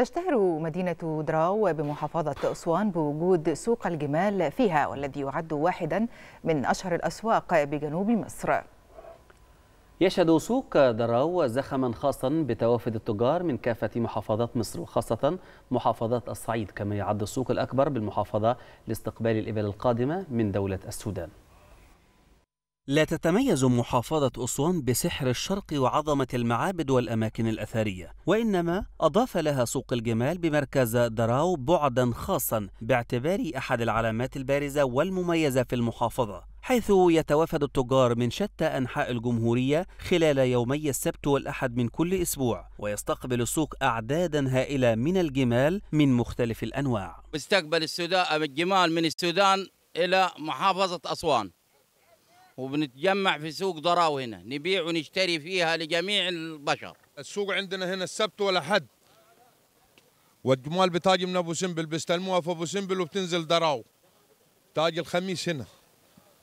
تشتهر مدينة دراو بمحافظة أسوان بوجود سوق الجمال فيها والذي يعد واحدا من أشهر الأسواق بجنوب مصر يشهد سوق دراو زخما خاصا بتوافد التجار من كافة محافظات مصر وخاصة محافظات الصعيد كما يعد السوق الأكبر بالمحافظة لاستقبال الإبل القادمة من دولة السودان لا تتميز محافظة أسوان بسحر الشرق وعظمة المعابد والأماكن الأثرية، وإنما أضاف لها سوق الجمال بمركز دراو بعدًا خاصًا باعتباره أحد العلامات البارزة والمميزة في المحافظة، حيث يتوافد التجار من شتى أنحاء الجمهورية خلال يومي السبت والأحد من كل أسبوع ويستقبل السوق أعدادا هائلة من الجمال من مختلف الأنواع استقبل السودان الجمال من السودان إلى محافظة أسوان وبنتجمع في سوق ضراو هنا نبيع ونشتري فيها لجميع البشر السوق عندنا هنا السبت ولا حد والجمال بتاج من ابو سمبل بيستلموها في ابو سمبل وبتنزل ضراو تاج الخميس هنا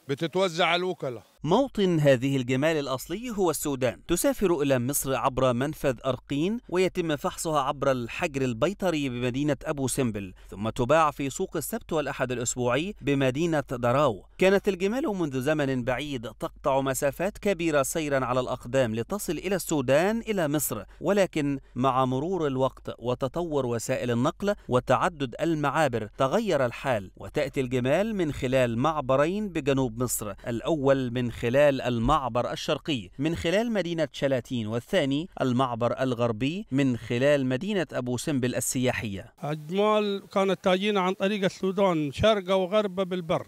بتتوزع على الوكلاء موطن هذه الجمال الأصلي هو السودان تسافر إلى مصر عبر منفذ أرقين ويتم فحصها عبر الحجر البيطري بمدينة أبو سمبل ثم تباع في سوق السبت والأحد الأسبوعي بمدينة دراو كانت الجمال منذ زمن بعيد تقطع مسافات كبيرة سيرا على الأقدام لتصل إلى السودان إلى مصر ولكن مع مرور الوقت وتطور وسائل النقل وتعدد المعابر تغير الحال وتأتي الجمال من خلال معبرين بجنوب مصر الأول من خلال المعبر الشرقي من خلال مدينة شلاتين والثاني المعبر الغربي من خلال مدينة أبو سمبل السياحية أجمال كانت تاجينا عن طريق السودان شرقة وغربة بالبر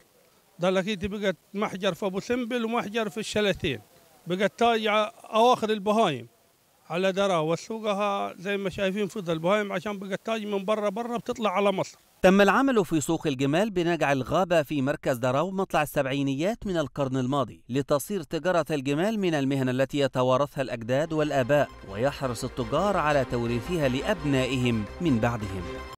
دلكيتي بقت محجر في أبو سمبل ومحجر في الشلاتين بقت تاجع أواخر البهايم على درا وسوقها زي ما شايفين فضل البهايم عشان بقت تاج من برا برا بتطلع على مصر تم العمل في سوق الجمال بنجع الغابة في مركز دراو مطلع السبعينيات من القرن الماضي لتصير تجارة الجمال من المهن التي يتوارثها الأجداد والآباء ويحرص التجار على توريثها لأبنائهم من بعدهم